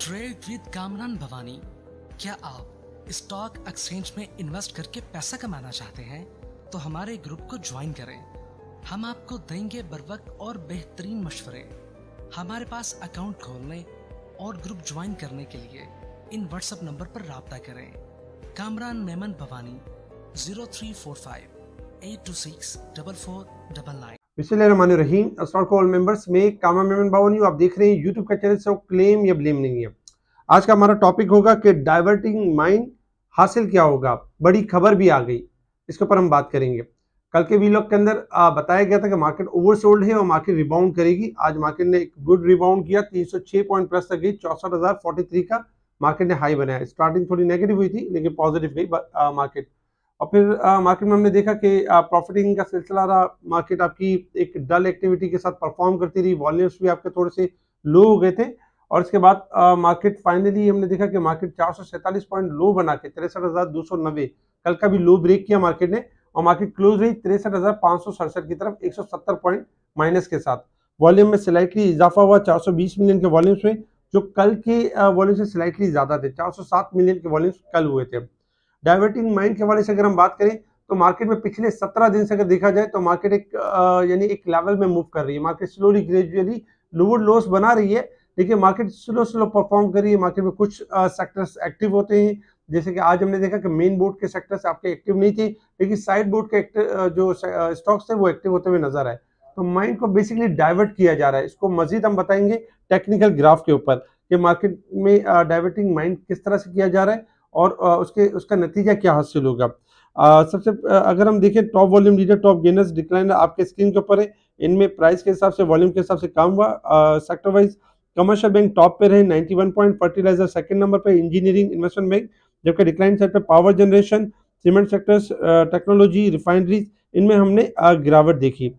trade with Kamran Bhavani क्या आप stock exchange में इन्वेस्ट करके पैसा कमाना चाहते हैं तो हमारे ग्रुप को ज्वाइन करें हम आपको देंगे बर और बेहतरीन मशवरे हमारे पास अकाउंट खोलने और ग्रुप ज्वाइन करने के लिए इन व्हाट्सएप नंबर पर रबता करें Kamran Memon Bhavani zero three four five eight two six double four double nine members में कामा मेमन यू आप देख रहे हैं यूट्यूब का चैनल से क्लेम या ब्लेम नहीं है आज का हमारा टॉपिक होगा कि डाइवर्टिंग माइंड हासिल क्या होगा बड़ी खबर भी आ गई इसके ऊपर हम बात करेंगे कल के वीलॉग के अंदर बताया गया था कि मार्केट ओवरसोल्ड है और मार्केट रिबाउंड करेगी आज मार्केट ने एक गुड रिबाउंड किया छह पॉइंट प्लस तक गई चौसठ का मार्केट ने हाई बनाया स्टार्टिंग थोड़ी नेगेटिव हुई थी लेकिन पॉजिटिव गई मार्केट और फिर मार्केट में हमने देखा कि प्रॉफिटिंग का सिलसिला रहा मार्केट आपकी एक डल एक्टिविटी के साथ परफॉर्म करती रही वॉल्यूम्स भी आपके थोड़े से लो हो गए थे और इसके बाद मार्केट फाइनली हमने देखा कि मार्केट चार पॉइंट लो बना के तिरसठ कल का भी लो ब्रेक किया मार्केट ने और मार्केट क्लोज रही तिरसठ की तरफ एक पॉइंट माइनस के साथ वॉल्यूम में स्लाइटली इजाफा हुआ 420 मिलियन के वॉल्यूम्स में जो कल के वॉल्यूम से स्लाइटली ज़्यादा थे 407 मिलियन के वॉल्यूम्स कल हुए थे डाइवर्टिंग माइंड के हवाले से अगर हम बात करें तो मार्केट में पिछले सत्रह दिन से अगर देखा जाए तो मार्केट एक यानी एक लेवल में मूव कर रही है market slowly gradually lower lows बना रही है लेकिन मार्केट स्लो स्लो परफॉर्म कर रही है मार्केट में कुछ सेक्टर्स एक्टिव होते हैं जैसे कि आज हमने देखा कि मेन बोर्ड के सेक्टर्स आपके एक्टिव नहीं थे लेकिन साइड बोर्ड के जो स्टॉक्स थे वो एक्टिव होते हुए नजर आए तो माइंड को बेसिकली डाइवर्ट किया जा रहा है इसको मजीद हम बताएंगे टेक्निकल ग्राफ के ऊपर कि मार्केट में डाइवर्टिंग माइंड किस तरह से किया जा रहा है और उसके उसका नतीजा क्या हासिल होगा सबसे अगर हम देखें top volume leader top gainers decline आपके स्क्रीन के ऊपर है इनमें प्राइस के हिसाब से वॉल्यूम के हिसाब से कम हुआ sector wise commercial bank top पे रहे 91 पॉइंट फर्टिलाइजर सेकंड नंबर पे इंजीनियरिंग इन्वेस्टमेंट बैंक जबकि डिक्लाइन साइड पर power generation cement sectors technology refineries इनमें हमने गिरावट देखी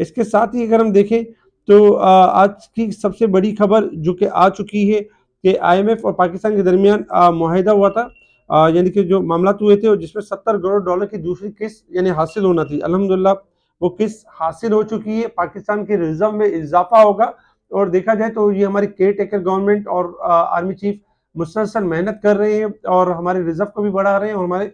इसके साथ ही अगर हम देखें तो आज की सबसे बड़ी खबर जो कि आ चुकी है कि आईएमएफ और पाकिस्तान के दरमियान माहिदा हुआ था यानी कि जो मामला हुए थे और जिसमें सत्तर करोड़ डॉलर की दूसरी किस्त यानी हासिल होना थी अलहमदिल्ला वो किस्त हासिल हो चुकी है पाकिस्तान के रिजर्व में इजाफा होगा और देखा जाए तो ये हमारी केयर टेकर गवर्नमेंट और आर्मी चीफ मुसलसल मेहनत कर रहे हैं और हमारे रिजर्व को भी बढ़ा रहे हैं और हमारे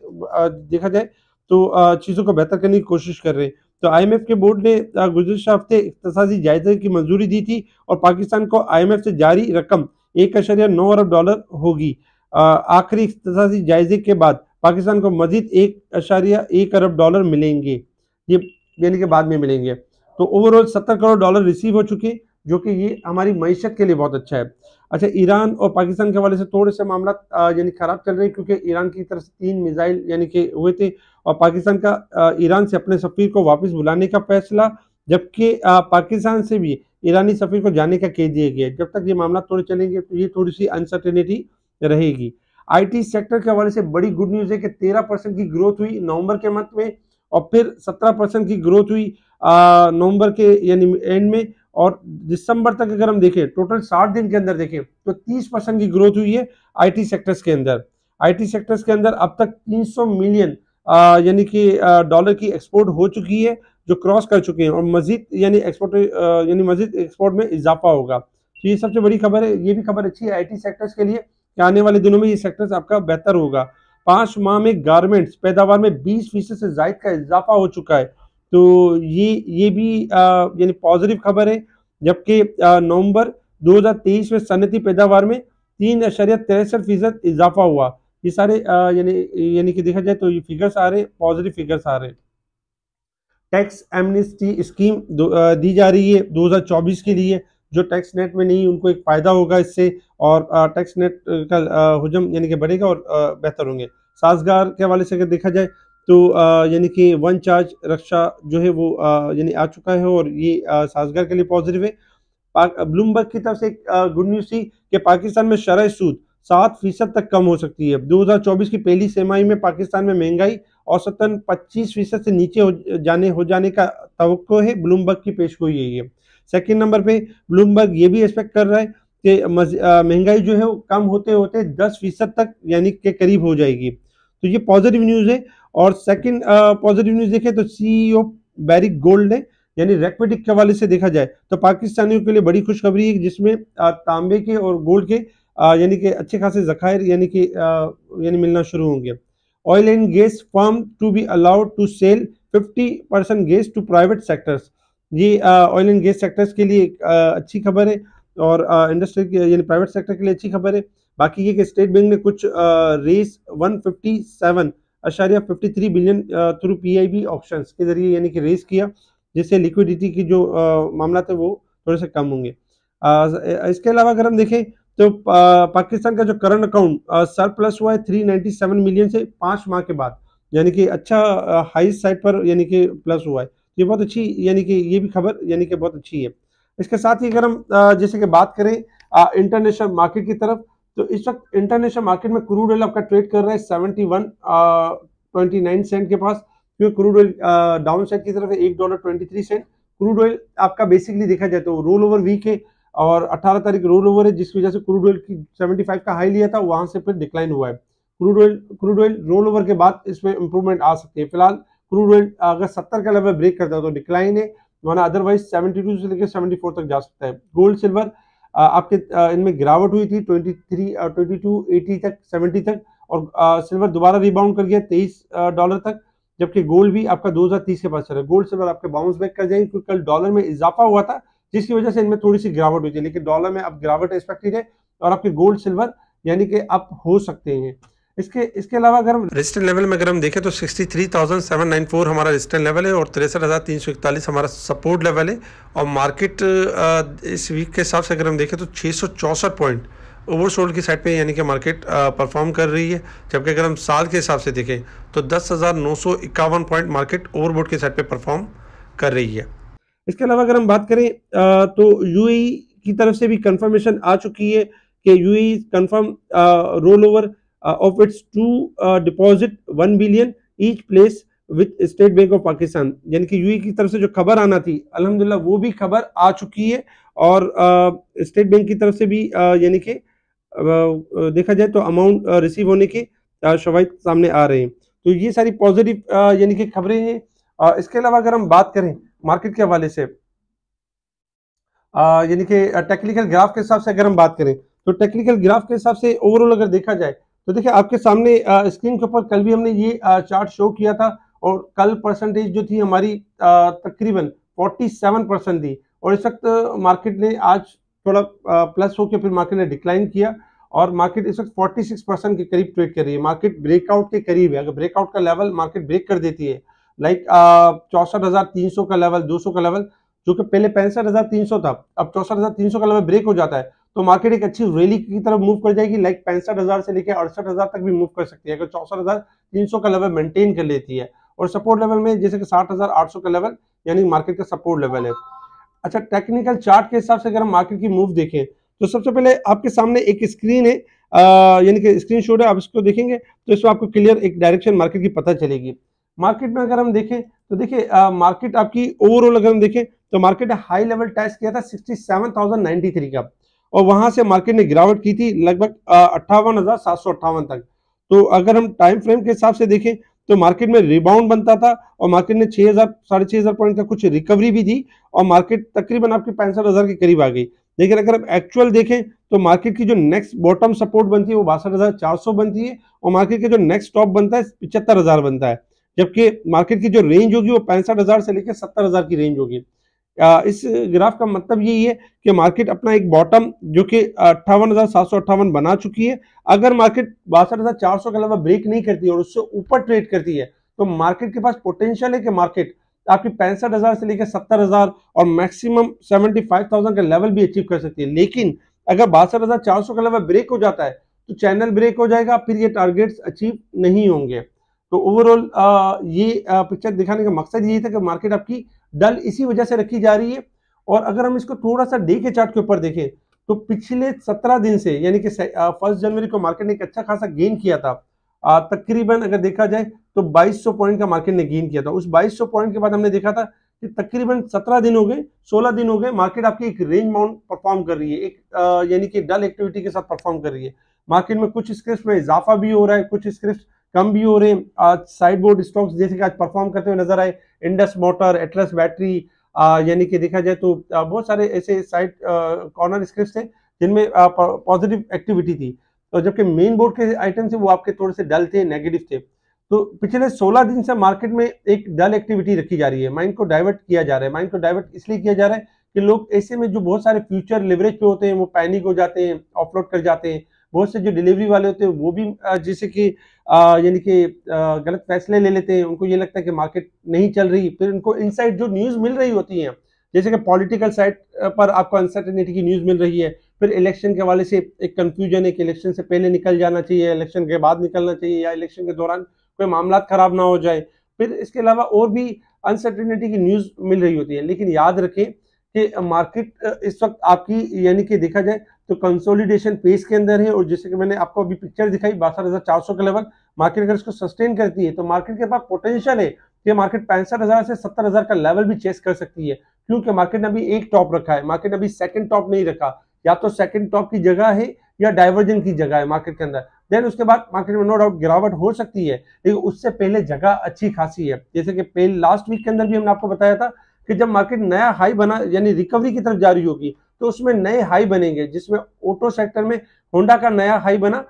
देखा जाए तो चीज़ों को बेहतर करने की कोशिश कर रहे हैं तो आईएमएफ के बोर्ड ने गुजशत हफ्ते इकतसाजी जायजे की मंजूरी दी थी और पाकिस्तान को आईएमएफ से जारी रकम एक अशरिया नौ अरब डॉलर होगी आखिरी इकतसासी जायजे के बाद पाकिस्तान को मजीद एक अशारिया एक अरब डॉलर मिलेंगे ये यानी कि बाद में मिलेंगे तो ओवरऑल सत्तर करोड़ डॉलर रिसीव हो चुके जो कि ये हमारी मीशत के लिए बहुत अच्छा है अच्छा ईरान और पाकिस्तान के हवाले से थोड़े से मामला यानी ख़राब चल रहे हैं क्योंकि ईरान की तरफ से तीन मिज़ाइल यानी कि हुए थे और पाकिस्तान का ईरान से अपने सफ़ीर को वापस बुलाने का फैसला जबकि पाकिस्तान से भी ईरानी सफ़ीर को जाने का कह दिया गया जब तक ये मामला थोड़े चलेंगे तो ये थोड़ी सी अनसर्टेनिटी रहेगी आईटी सेक्टर के हवाले से बड़ी गुड न्यूज़ है कि तेरह परसेंट की ग्रोथ हुई नवंबर के मंथ में और फिर सत्रह परसेंट की ग्रोथ हुई नवंबर के यानी एंड में और दिसंबर तक अगर हम देखें टोटल साठ दिन के अंदर देखें तो तीस परसेंट की ग्रोथ हुई है आईटी सेक्टर्स के अंदर आईटी सेक्टर्स के अंदर अब तक 300 मिलियन यानी कि डॉलर की एक्सपोर्ट हो चुकी है जो क्रॉस कर चुके हैं और मजीद यानी एक्सपोर्ट यानी मजीद एक्सपोर्ट में इजाफा होगा तो ये सबसे बड़ी खबर है ये भी खबर अच्छी है टी सेक्टर्स के लिए कि आने वाले दिनों में ये सेक्टर्स आपका बेहतर होगा पाँच माह में गारमेंट्स पैदावार में बीस फीसद से जायद का इजाफा हो चुका है तो ये ये भी यानी पॉजिटिव खबर है जबकि नवंबर 2023 में सन्नती पैदावार में तीन अशरिया तिरसठ फीसद इजाफा हुआ ये सारे यानी यानी कि देखा जाए तो ये फिगर्स आ रहे हैं पॉजिटिव फिगर्स आ रहे हैं टैक्स एमनेस्टी स्कीम दी जा रही है 2024 के लिए जो टैक्स नेट में नहीं उनको एक फ़ायदा होगा इससे और टैक्स नेट का हजम यानी कि बढ़ेगा और बेहतर होंगे साजगार के हवाले से अगर देखा जाए तो यानी कि वन चार्ज रक्षा जो है वो यानी आ चुका है और ये साजगार के लिए पॉजिटिव है ब्लूमबर्ग की तरफ से एक गुड न्यूज़ थी कि पाकिस्तान में शरह सूद सात फीसद तक कम हो सकती है 2024 की पहली सेमाई में पाकिस्तान में महंगाई औसतन 25 फीसद से नीचे हो जाने हो जाने का तो है ब्लूमबर्ग की पेश गोई यही है सेकेंड नंबर पे ब्लूमबर्ग ये भी एक्सपेक्ट कर रहा है कि महंगाई जो है कम होते होते 10 फीसद तक यानी के करीब हो जाएगी तो ये पॉजिटिव न्यूज़ है और सेकेंड पॉजिटिव न्यूज़ देखें तो ओ बैरिक गोल्ड ने यानी रेक्वेटिक के हवाले से देखा जाए तो पाकिस्तानियों के लिए बड़ी खुशखबरी है जिसमें तांबे के और गोल्ड के यानी कि अच्छे खासे जखायर यानी कि यानी मिलना शुरू होंगे oil and gas firm to be allowed to sell 50% percent gas to private sectors ये ऑयल एंड गैस सेक्टर्स के लिए एक uh, अच्छी खबर है और इंडस्ट्री uh, यानी प्राइवेट सेक्टर के लिए अच्छी खबर है बाकी ये कि स्टेट बैंक ने कुछ रेस वन अशारिया 53 बिलियन थ्रू पीआईबी ऑप्शंस के जरिए यानी कि रेस किया जिससे लिक्विडिटी की जो मामला थे वो थोड़े से कम होंगे इसके अलावा अगर हम देखें तो पाकिस्तान का जो करंट अकाउंट सर प्लस हुआ है 397 मिलियन से पाँच माह के बाद यानी कि अच्छा हाई साइड पर यानी कि प्लस हुआ है ये बहुत अच्छी यानी कि ये भी खबर यानी कि बहुत अच्छी है इसके साथ ही अगर हम जैसे कि बात करें इंटरनेशनल मार्केट की तरफ तो इस वक्त इंटरनेशनल मार्केट में क्रूड ऑयल आपका ट्रेड कर रहा है seventy one twenty nine cent के पास क्योंकि क्रूड ऑयल डाउन साइड की तरफ है एक dollar twenty three cent crude oil आपका बेसिकली देखा जाए तो रोल ओवर वीक है और 18 तारीख रोल ओवर है जिसकी वजह से क्रूड ऑयल की 75 का हाई लिया था वहां से फिर डिक्लाइन हुआ है crude oil crude oil roll over के बाद इसमें इंप्रूवमेंट आ सकती है फिलहाल क्रूड ऑयल अगर 70 का लेवल ब्रेक करता है तो डिक्लाइन है वरना अदरवाइज 72 से लेकर 74 तक जा सकता है गोल्ड सिल्वर आपके इनमें गिरावट हुई थी 23 22 80 तक 70 तक और सिल्वर दोबारा रिबाउंड कर गया 23 डॉलर तक जबकि गोल्ड भी आपका 2030 के पास चल रहा है गोल्ड सिल्वर आपके बाउंस बैक कर जाएंगे क्योंकि कल डॉलर में इजाफा हुआ था जिसकी वजह से इनमें थोड़ी सी गिरावट हुई थी लेकिन डॉलर में अब गिरावट एक्सपेक्टेड है और आपके गोल्ड सिल्वर यानी कि अब हो सकते हैं इसके इसके अलावा अगर रजिस्टर लेवल में अगर हम देखें तो 63,794 हमारा रजिस्टर लेवल है और तिरसठ हमारा सपोर्ट लेवल है और मार्केट इस वीक के हिसाब से अगर हम देखें तो छः पॉइंट ओवरसोल्ड की साइड पे यानी कि मार्केट परफॉर्म कर रही है जबकि अगर हम साल के हिसाब से देखें तो दस हज़ार नौ सौ इक्यावन पॉइंट मार्केट ओवरबोर्ड की साइड परफॉर्म कर रही है इसके अलावा अगर हम बात करें तो यूएई e की तरफ से भी कंफर्मेशन आ चुकी है कि UAE confirm roll over of its to deposit one billion each place with State Bank of Pakistan यानी कि यूएई e की तरफ से जो खबर आना थी अलहमदिल्ला वो भी खबर आ चुकी है और स्टेट बैंक की तरफ से भी यानी कि देखा जाए तो अमाउंट रिसीव होने के शवाद सामने आ रहे हैं तो ये सारी पॉजिटिव यानी कि खबरें हैं इसके अलावा अगर हम बात करें मार्केट के हवाले से यानी कि टेक्निकल ग्राफ के हिसाब से अगर हम बात करें तो टेक्निकल ग्राफ के हिसाब से ओवरऑल अगर देखा जाए तो देखिए आपके सामने स्क्रीन के ऊपर कल भी हमने ये चार्ट शो किया था और कल परसेंटेज जो थी हमारी तकरीबन 47 परसेंट थी और इस वक्त मार्केट ने आज थोड़ा प्लस होकर फिर मार्केट ने डिक्लाइन किया और मार्केट इस वक्त 46 परसेंट के करीब ट्रेड कर रही है मार्केट ब्रेकआउट के करीब है अगर ब्रेकआउट का लेवल मार्केट ब्रेक कर देती है लाइक चौसठ हज़ार तीन सौ का लेवल दो सौ का लेवल जो कि पहले पैंसठ हज़ार तीन सौ था अब चौसठ हज़ार तीन सौ का लेवल ब्रेक हो जाता है तो मार्केट एक अच्छी रैली की तरफ मूव कर जाएगी लाइक पैंसठ हज़ार से लेकर अड़सठ हज़ार तक भी मूव कर सकती है अगर चौसठ हज़ार तीन सौ का लेवल मेंटेन कर लेती है और सपोर्ट लेवल में जैसे कि साठ हज़ार आठ सौ का लेवल यानी मार्केट का सपोर्ट लेवल है अच्छा टेक्निकल चार्ट के हिसाब से अगर हम मार्केट की मूव देखें तो सबसे पहले आपके सामने एक स्क्रीन है यानी कि स्क्रीन है आप इसको देखेंगे तो इसमें आपको क्लियर एक डायरेक्शन मार्केट की पता चलेगी मार्केट में अगर हम देखें तो देखिए मार्केट आपकी ओवरऑल अगर हम देखें तो मार्केट ने हाई लेवल टैक्स किया था sixty seven thousand ninety three का और वहां से मार्केट ने गिरावट की थी लगभग अट्ठावन हजार सात सौ अट्ठावन तक तो अगर हम टाइम फ्रेम के हिसाब से देखें तो मार्केट में रिबाउंड बनता था और मार्केट ने छह हज़ार साढ़े छह हज़ार पॉइंट का कुछ रिकवरी भी दी और मार्केट तकरीबन आपकी पैंसठ हज़ार के करीब आ गई लेकिन अगर आप एक्चुअल देखें तो मार्केट की जो नेक्स्ट बॉटम सपोर्ट बनती है वो बासठ हज़ार चार सौ बनती है और मार्केट के जो नेक्स्ट टॉप बनता है पिछहत्तर हज़ार बनता है जबकि मार्केट की जो रेंज होगी वो पैंसठ हज़ार से लेकर सत्तर हज़ार की रेंज होगी इस ग्राफ का मतलब यही है कि मार्केट अपना एक बॉटम जो कि अट्ठावन हज़ार सात सौ अट्ठावन बना चुकी है अगर मार्केट बासठ हज़ार चार सौ के अलावा ब्रेक नहीं करती और उससे ऊपर ट्रेड करती है तो मार्केट के पास पोटेंशियल है कि मार्केट आपकी पैंसठ हज़ार से लेकर सत्तर हज़ार और मैक्सिमम सेवेंटी फाइव थाउजेंड का लेवल भी अचीव कर सकती है लेकिन अगर बासठ हज़ार चार सौ का लेवल ब्रेक हो जाता है तो चैनल ब्रेक हो जाएगा फिर ये टारगेट्स अचीव नहीं होंगे तो ओवरऑल ये पिक्चर दिखाने का मकसद यही था कि मार्केट आपकी डल इसी वजह से रखी जा रही है और अगर हम इसको थोड़ा सा डे के चार्ट के ऊपर देखें तो पिछले सत्रह दिन से यानी कि फर्स्ट जनवरी को मार्केट ने एक अच्छा खासा गेन किया था तकरीबन अगर देखा जाए तो 2200 पॉइंट का मार्केट ने गेन किया था उस 2200 पॉइंट के बाद हमने देखा था कि तकरीबन 17 दिन हो गए 16 दिन हो गए मार्केट आपकी एक रेंज माउंट परफॉर्म कर रही है एक यानी कि डल एक्टिविटी के साथ परफॉर्म कर रही है मार्केट में कुछ स्क्रिप्ट में इजाफा भी हो रहा है कुछ स्क्रिप्ट कम भी हो रहे आज साइड बोर्ड स्टॉक्स जैसे कि आज परफॉर्म करते हुए नजर आए इंडस मोटर एटलस बैटरी यानी कि देखा जाए तो बहुत सारे ऐसे साइड कॉर्नर स्क्रिप्ट थे जिनमें पॉजिटिव एक्टिविटी थी तो जबकि मेन बोर्ड के आइटम थे वो आपके थोड़े से डल थे नेगेटिव थे तो पिछले 16 दिन से मार्केट में एक डल एक्टिविटी रखी जा रही है माइंड को डाइवर्ट किया जा रहा है माइंड को डाइवर्ट इसलिए किया जा रहा है कि लोग ऐसे में जो बहुत सारे फ्यूचर लेवरेज पे होते हैं वो पैनिक हो जाते हैं ऑफलोड कर जाते हैं बहुत से जो डिलीवरी वाले होते हैं वो भी जैसे कि यानी कि गलत फैसले ले लेते हैं उनको ये लगता है कि मार्केट नहीं चल रही फिर उनको इनसाइड जो न्यूज़ मिल रही होती हैं जैसे कि पॉलिटिकल साइड पर आपको अनसर्टेनिटी की न्यूज़ मिल रही है फिर इलेक्शन के हवाले से एक कन्फ्यूजन है कि इलेक्शन से पहले निकल जाना चाहिए इलेक्शन के बाद निकलना चाहिए या इलेक्शन के दौरान कोई मामला ख़राब ना हो जाए फिर इसके अलावा और भी अनसर्टेनिटी की न्यूज़ मिल रही होती है लेकिन याद रखें कि मार्केट इस वक्त आपकी यानी कि देखा जाए तो कंसोलिडेशन पेस के अंदर है और जैसे कि मैंने आपको अभी पिक्चर दिखाई बासठ हज़ार चार सौ के लेवल मार्केट अगर इसको सस्टेन करती है तो मार्केट के पास पोटेंशियल है कि मार्केट पैंसठ हज़ार से सत्तर हज़ार का लेवल भी चेस कर सकती है क्योंकि मार्केट ने अभी एक टॉप रखा है मार्केट ने अभी सेकंड टॉप नहीं रखा या तो सेकंड टॉप की जगह है या डाइवर्जन की जगह है मार्केट के अंदर देन उसके बाद मार्केट में नो डाउट गिरावट हो सकती है लेकिन उससे पहले जगह अच्छी खासी है जैसे कि पहले लास्ट वीक के अंदर भी हमने आपको बताया था कि जब मार्केट नया हाई बना यानी रिकवरी की तरफ जा रही होगी तो उसमें नए हाई बनेंगे जिसमें ऑटो सेक्टर में होंडा का नया हाई बना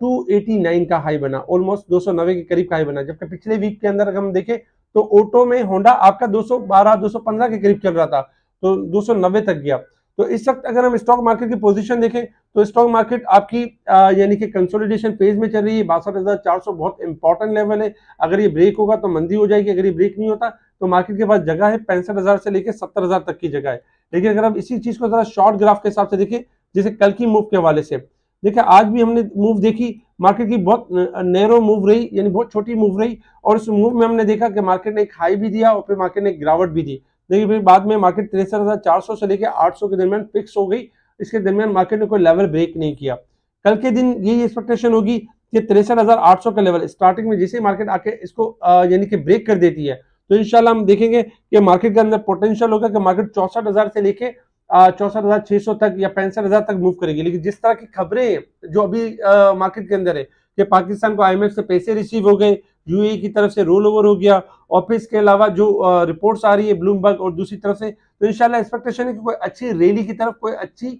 टू एटी नाइन का हाई बना ऑलमोस्ट दो सौ नब्बे के करीब का हाई बना जबकि पिछले वीक के अंदर अगर हम देखें तो ऑटो में होंडा आपका 212 215 के करीब चल रहा था तो 290 तक गया तो इस वक्त अगर हम स्टॉक मार्केट की पोजीशन देखें तो स्टॉक मार्केट आपकी यानी कि कंसोलिडेशन फेज में चल रही है बासठ हज़ार चार सौ बहुत इंपॉर्टेंट लेवल है अगर ये ब्रेक होगा तो मंदी हो जाएगी अगर ये ब्रेक नहीं होता तो मार्केट के पास जगह है पैंसठ हज़ार से लेकर सत्तर हज़ार तक की जगह है लेकिन अगर आप इसी चीज को जरा शॉर्ट ग्राफ के हिसाब से देखें जैसे कल की मूव के हवाले से देखिए आज भी हमने मूव देखी मार्केट की बहुत नैरो मूव रही यानी बहुत छोटी मूव रही और उस मूव में हमने देखा कि मार्केट ने एक हाई भी दिया और फिर मार्केट ने एक गिरावट भी दी लेकिन फिर बाद में मार्केट तिरसठ हज़ार चार सौ से लेकर आठ सौ के दरमियान फिक्स हो गई इसके दरमियान मार्केट ने कोई लेवल ब्रेक नहीं किया कल के दिन यही एक्सपेक्टेशन होगी कि तिरसठ हज़ार आठ सौ का लेवल स्टार्टिंग में जैसे मार्केट आके इसको यानी कि ब्रेक कर देती है तो इनशाला हम देखेंगे कि मार्केट के अंदर पोटेंशियल होगा कि मार्केट चौसठ हजार से लेके चौसठ हजार छह सौ तक या पैंसठ हजार तक मूव करेगी लेकिन जिस तरह की खबरें जो अभी मार्केट के अंदर है कि पाकिस्तान को आई से पैसे रिसीव हो गए यूए e की तरफ से रोल ओवर हो गया ऑफिस के अलावा जो रिपोर्ट्स आ रही है ब्लूमबर्ग और दूसरी तरफ से तो इनशाला एक्सपेक्टेशन है कि कोई अच्छी रैली की तरफ कोई अच्छी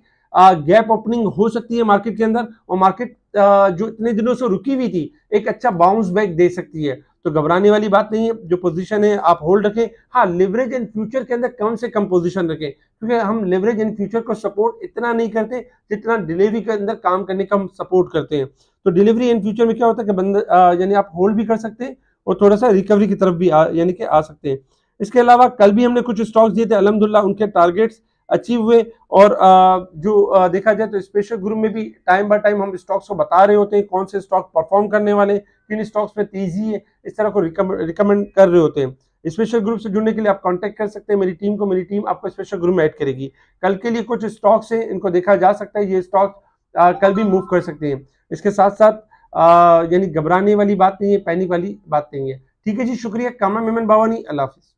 गैप ओपनिंग हो सकती है मार्केट के अंदर और मार्केट जो इतने दिनों से रुकी हुई थी एक अच्छा बाउंस बैक दे सकती है तो घबराने वाली बात नहीं है जो पोजीशन है आप होल्ड रखें हाँ लेवरेज एंड फ्यूचर के अंदर कम से कम पोजीशन रखें क्योंकि हम लेवरेज एंड फ्यूचर को सपोर्ट इतना नहीं करते जितना डिलीवरी के अंदर काम करने का हम सपोर्ट करते हैं तो डिलीवरी एंड फ्यूचर में क्या होता है कि बंद यानी आप होल्ड भी कर सकते हैं और थोड़ा सा रिकवरी की तरफ भी यानी कि आ सकते हैं इसके अलावा कल भी हमने कुछ स्टॉक्स दिए थे अलहमदुल्ला उनके टारगेट्स अचीव हुए और जो देखा जाए तो स्पेशल ग्रुप में भी टाइम बाय टाइम हम स्टॉक्स को बता रहे होते हैं कौन से स्टॉक परफॉर्म करने वाले किन स्टॉक्स में तेजी है इस तरह को रिकमेंड कर रहे होते हैं स्पेशल ग्रुप से जुड़ने के लिए आप कांटेक्ट कर सकते हैं मेरी टीम को मेरी टीम आपको स्पेशल ग्रुप में ऐड करेगी कल के लिए कुछ स्टॉक्स हैं इनको देखा जा सकता है ये स्टॉक कल भी मूव कर सकते हैं इसके साथ साथ यानी घबराने वाली बात नहीं है पैनिक वाली बात नहीं है ठीक है जी शुक्रिया कामा मेमन बावानी अल्लाह हाफिज़